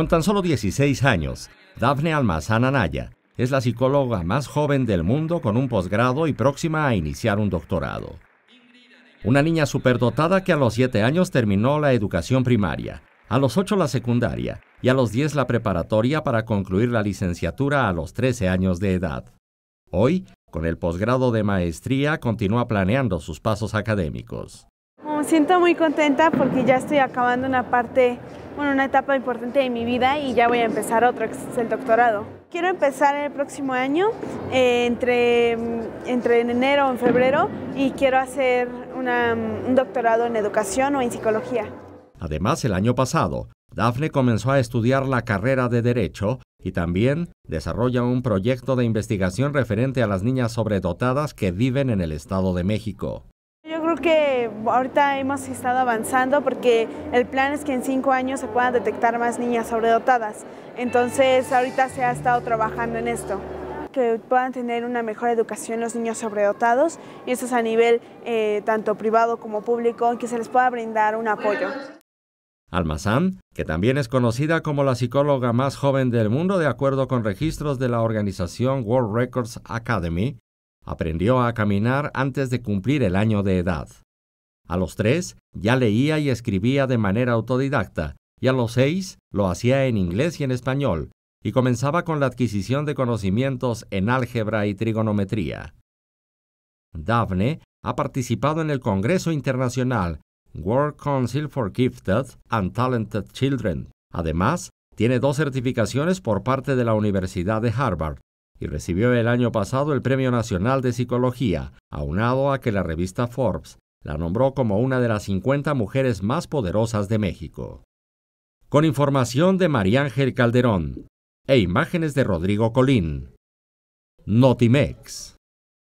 Con tan solo 16 años, Dafne Almazán Anaya es la psicóloga más joven del mundo con un posgrado y próxima a iniciar un doctorado. Una niña superdotada que a los 7 años terminó la educación primaria, a los 8 la secundaria y a los 10 la preparatoria para concluir la licenciatura a los 13 años de edad. Hoy, con el posgrado de maestría, continúa planeando sus pasos académicos me siento muy contenta porque ya estoy acabando una parte, bueno, una etapa importante de mi vida y ya voy a empezar otro, que es el doctorado. Quiero empezar el próximo año, eh, entre, mm, entre enero o en febrero, y quiero hacer mm, un doctorado en educación o en psicología. Además, el año pasado, Dafne comenzó a estudiar la carrera de Derecho y también desarrolla un proyecto de investigación referente a las niñas sobredotadas que viven en el Estado de México creo que ahorita hemos estado avanzando porque el plan es que en cinco años se puedan detectar más niñas sobredotadas. Entonces ahorita se ha estado trabajando en esto que puedan tener una mejor educación los niños sobredotados y eso es a nivel eh, tanto privado como público, que se les pueda brindar un apoyo. Almazán, que también es conocida como la psicóloga más joven del mundo de acuerdo con registros de la organización World Records Academy, Aprendió a caminar antes de cumplir el año de edad. A los tres ya leía y escribía de manera autodidacta, y a los seis lo hacía en inglés y en español, y comenzaba con la adquisición de conocimientos en álgebra y trigonometría. Daphne ha participado en el Congreso Internacional World Council for Gifted and Talented Children. Además, tiene dos certificaciones por parte de la Universidad de Harvard, y recibió el año pasado el Premio Nacional de Psicología, aunado a que la revista Forbes la nombró como una de las 50 mujeres más poderosas de México. Con información de Ángel Calderón e imágenes de Rodrigo Colín. Notimex.